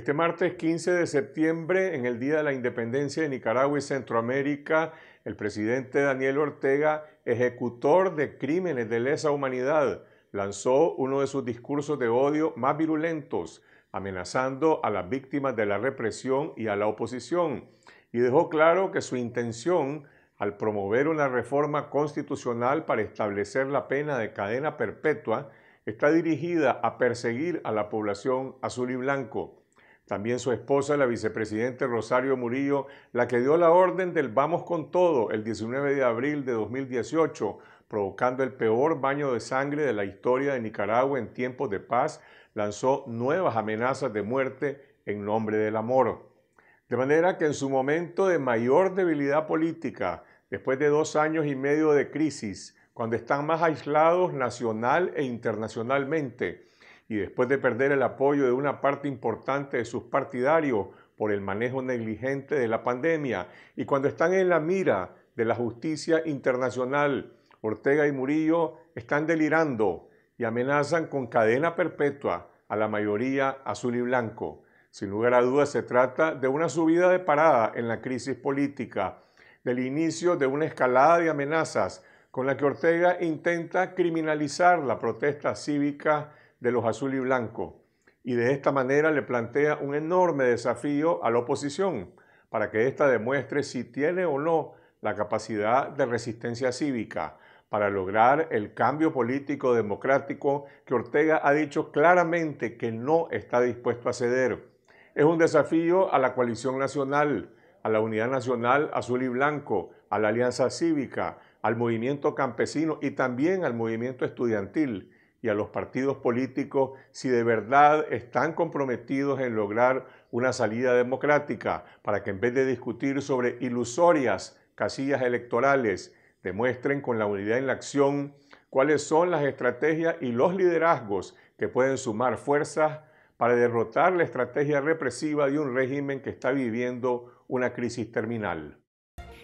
Este martes 15 de septiembre, en el Día de la Independencia de Nicaragua y Centroamérica, el presidente Daniel Ortega, ejecutor de crímenes de lesa humanidad, lanzó uno de sus discursos de odio más virulentos, amenazando a las víctimas de la represión y a la oposición, y dejó claro que su intención al promover una reforma constitucional para establecer la pena de cadena perpetua, está dirigida a perseguir a la población azul y blanco. También su esposa, la vicepresidente Rosario Murillo, la que dio la orden del vamos con todo el 19 de abril de 2018, provocando el peor baño de sangre de la historia de Nicaragua en tiempos de paz, lanzó nuevas amenazas de muerte en nombre del amor. De manera que en su momento de mayor debilidad política, después de dos años y medio de crisis, cuando están más aislados nacional e internacionalmente, y después de perder el apoyo de una parte importante de sus partidarios por el manejo negligente de la pandemia y cuando están en la mira de la justicia internacional, Ortega y Murillo están delirando y amenazan con cadena perpetua a la mayoría azul y blanco. Sin lugar a dudas se trata de una subida de parada en la crisis política, del inicio de una escalada de amenazas con la que Ortega intenta criminalizar la protesta cívica de los azul y blanco y de esta manera le plantea un enorme desafío a la oposición para que ésta demuestre si tiene o no la capacidad de resistencia cívica para lograr el cambio político democrático que Ortega ha dicho claramente que no está dispuesto a ceder. Es un desafío a la coalición nacional, a la unidad nacional azul y blanco, a la alianza cívica, al movimiento campesino y también al movimiento estudiantil y a los partidos políticos si de verdad están comprometidos en lograr una salida democrática, para que en vez de discutir sobre ilusorias casillas electorales, demuestren con la unidad en la acción cuáles son las estrategias y los liderazgos que pueden sumar fuerzas para derrotar la estrategia represiva de un régimen que está viviendo una crisis terminal.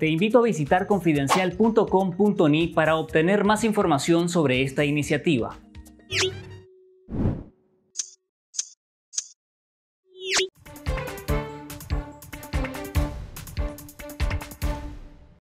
Te invito a visitar confidencial.com.ni para obtener más información sobre esta iniciativa.